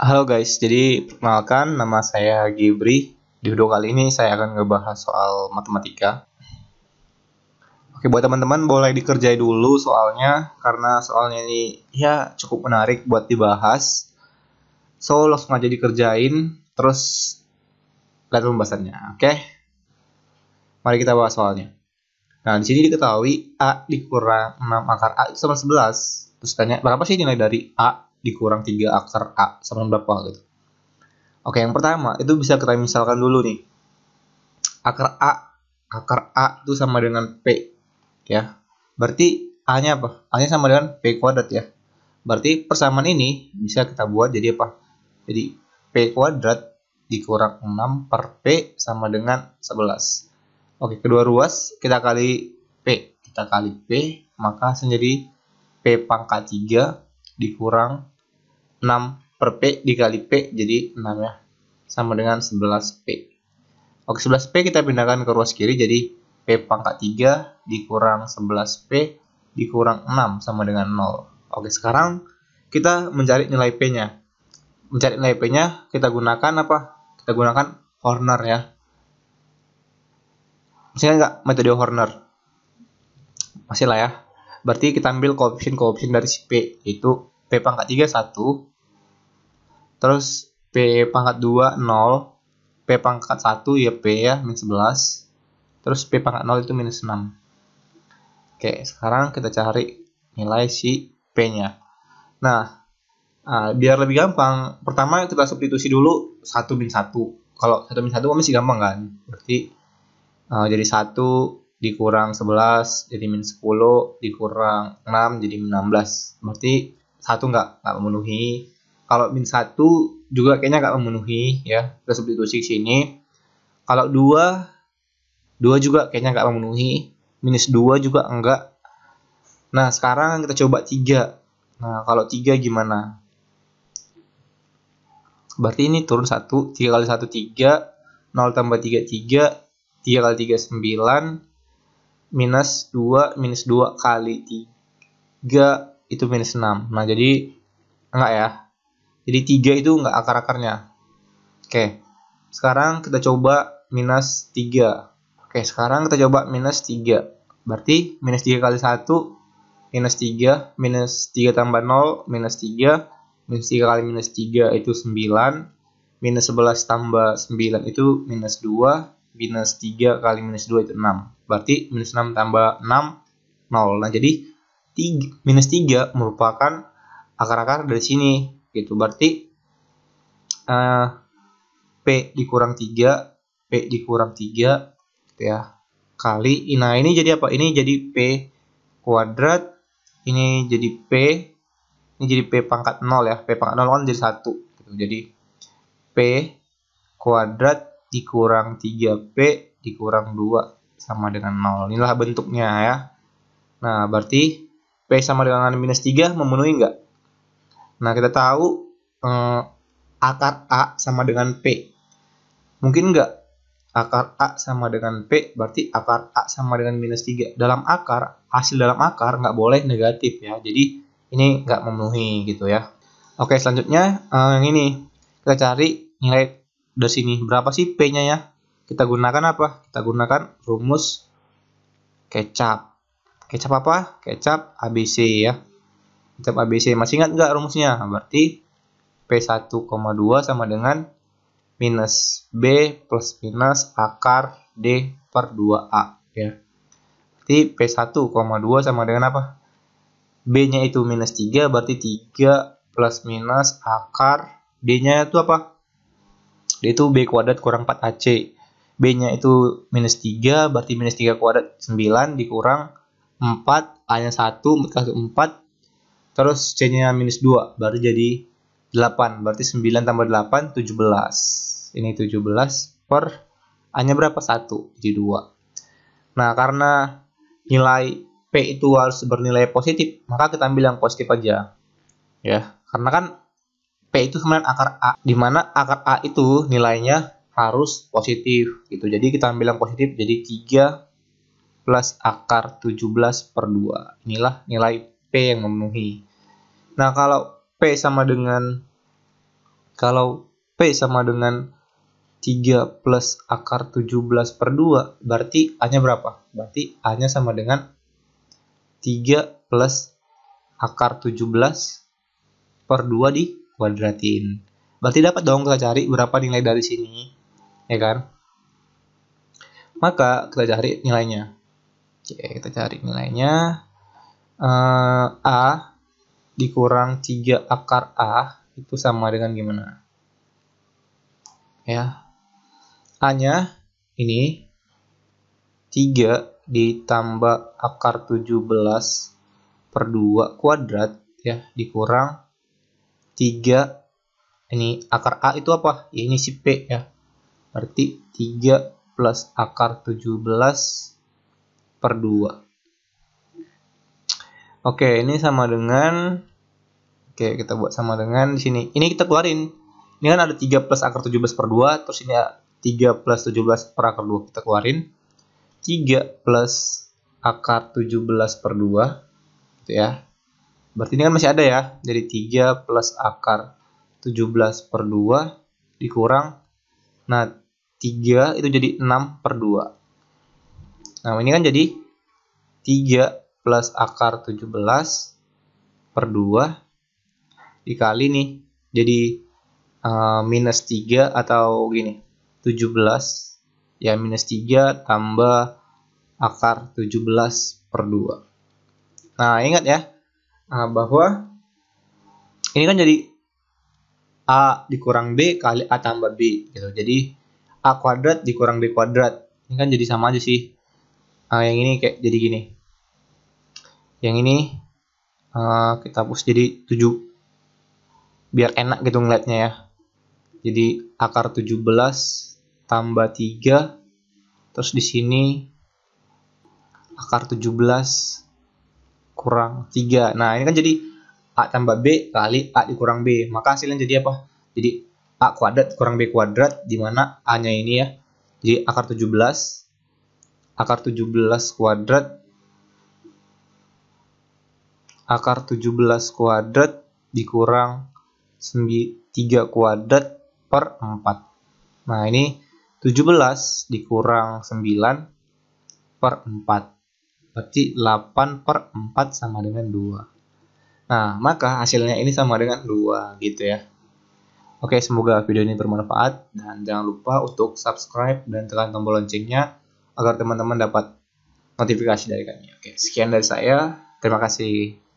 Halo guys, jadi perkenalkan nama saya Gibri. Di video kali ini saya akan ngebahas soal matematika. Oke, buat teman-teman boleh dikerjai dulu soalnya karena soalnya ini ya cukup menarik buat dibahas. So, langsung aja dikerjain terus lihat pembahasannya, oke? Mari kita bahas soalnya. Nah, di sini diketahui A dikurang 6 akar A sama 11. Terus tanya, berapa sih nilai dari A dikurang 3 akar A sama berapa gitu. Oke, yang pertama itu bisa kita misalkan dulu nih. Akar A, akar A itu sama dengan P. Ya. Berarti A-nya apa? A-nya sama dengan P kuadrat ya. Berarti persamaan ini bisa kita buat jadi apa? Jadi P kuadrat dikurang 6 per P sama dengan 11. Oke, kedua ruas kita kali P. Kita kali P, maka menjadi P pangkat 3 dikurang 6 per P dikali P jadi 6 ya. Sama dengan 11P. Oke, 11P kita pindahkan ke ruas kiri jadi P pangkat 3 dikurang 11P dikurang 6 sama dengan 0. Oke, sekarang kita mencari nilai P-nya. Mencari nilai P-nya kita gunakan apa? Kita gunakan Horner ya. misalnya nggak metode Horner? Masih lah ya. Berarti kita ambil koefisien-koefisien dari si P, yaitu P pangkat 3, 1, terus P pangkat 2 0 P pangkat 1 ya P ya min 11 terus P pangkat 0 itu minus 6 oke sekarang kita cari nilai si P nya nah uh, biar lebih gampang pertama kita substitusi dulu 1 min 1 kalau 1 min 1 kan masih gampang kan berarti uh, jadi 1 dikurang 11 jadi min 10 dikurang 6 jadi min 16 berarti satu nggak nggak memenuhi kalau min 1 juga kayaknya nggak memenuhi ya ke substitusi sini. Kalau 2 2 juga kayaknya nggak memenuhi. Minus 2 juga enggak. Nah sekarang kita coba 3 Nah kalau 3 gimana? Berarti ini turun 1 Tiga kali 1 tiga. 0 tambah 3, 3. 3 kali 3, 9. Minus 2, minus 2 kali 3 itu minus 6. Nah, jadi enggak ya. Jadi tiga itu nggak akar-akarnya. Oke, sekarang kita coba minus tiga. Oke, sekarang kita coba minus tiga. Berarti minus tiga kali satu, minus tiga, minus tiga tambah nol, minus tiga, minus tiga kali minus tiga itu sembilan, minus sebelas tambah sembilan itu minus dua, minus tiga kali minus dua itu enam. Berarti minus enam tambah enam nol. Nah, jadi 3, minus tiga merupakan akar-akar dari sini gitu berarti uh, P dikurang 3 P dikurang 3 gitu ya kali nah ini jadi apa ini jadi P kuadrat ini jadi P ini jadi P pangkat 0 ya P pangkat 0 kan jadi 1 gitu. jadi P kuadrat dikurang 3P dikurang 2 sama dengan 0 inilah bentuknya ya nah berarti P sama dengan minus 3 memenuhi enggak Nah, kita tahu eh, akar A sama dengan P. Mungkin nggak akar A sama dengan P, berarti akar A sama dengan minus 3. Dalam akar, hasil dalam akar nggak boleh negatif ya. Jadi, ini nggak memenuhi gitu ya. Oke, selanjutnya eh, yang ini. Kita cari nilai dari sini. Berapa sih P-nya ya? Kita gunakan apa? Kita gunakan rumus kecap. Kecap apa? Kecap ABC ya tetap ABC. Masih ingat nggak rumusnya? Berarti P1,2 sama dengan minus B plus minus akar D per 2A. Ya. Berarti P1,2 sama dengan apa? B-nya itu minus 3, berarti 3 plus minus akar D-nya itu apa? D itu B kuadrat kurang 4AC. B-nya itu minus 3, berarti minus 3 kuadrat 9 dikurang 4, A-nya 1, 4, Terus C-nya minus 2, berarti jadi 8. Berarti 9 tambah 8, 17. Ini 17 per A-nya berapa? 1, jadi 2. Nah, karena nilai P itu harus bernilai positif, maka kita ambil yang positif aja. Ya, karena kan P itu sebenarnya akar A, Dimana akar A itu nilainya harus positif gitu. Jadi kita ambil yang positif jadi 3 plus akar 17 per 2. Inilah nilai P P yang memenuhi. Nah, kalau P sama dengan kalau P sama dengan 3 plus akar 17 per 2, berarti A-nya berapa? Berarti A-nya sama dengan 3 plus akar 17 per 2 di kuadratin. Berarti dapat dong kita cari berapa nilai dari sini, ya kan? Maka kita cari nilainya. Oke, kita cari nilainya uh, A dikurang 3 akar A itu sama dengan gimana? Ya. A-nya ini 3 ditambah akar 17 per 2 kuadrat ya dikurang 3 ini akar A itu apa? Ya ini si P ya. Berarti 3 plus akar 17 per 2 Oke, ini sama dengan Oke, kita buat sama dengan di sini. Ini kita keluarin. Ini kan ada 3 plus akar 17 per 2, terus ini 3 plus 17 per akar 2 kita keluarin. 3 plus akar 17 per 2 gitu ya. Berarti ini kan masih ada ya. Jadi 3 plus akar 17 per 2 dikurang. Nah, 3 itu jadi 6 per 2. Nah, ini kan jadi 3 plus akar 17 per 2 dikali nih jadi uh, minus 3 atau gini 17 ya minus 3 tambah akar 17 per 2 nah ingat ya eh, bahwa ini kan jadi A dikurang B kali A tambah B gitu jadi A kuadrat dikurang B kuadrat ini kan jadi sama aja sih uh, yang ini kayak jadi gini yang ini uh, kita hapus jadi 7 biar enak gitu ngeliatnya ya jadi akar 17 tambah 3 terus di sini akar 17 kurang 3 nah ini kan jadi A tambah B kali A dikurang B maka hasilnya jadi apa jadi A kuadrat kurang B kuadrat dimana A nya ini ya jadi akar 17 akar 17 kuadrat akar 17 kuadrat dikurang 3 kuadrat per 4. Nah, ini 17 dikurang 9 per 4. Berarti 8 per 4 sama dengan 2. Nah, maka hasilnya ini sama dengan 2 gitu ya. Oke, semoga video ini bermanfaat dan jangan lupa untuk subscribe dan tekan tombol loncengnya agar teman-teman dapat notifikasi dari kami. Oke, sekian dari saya. Terima kasih.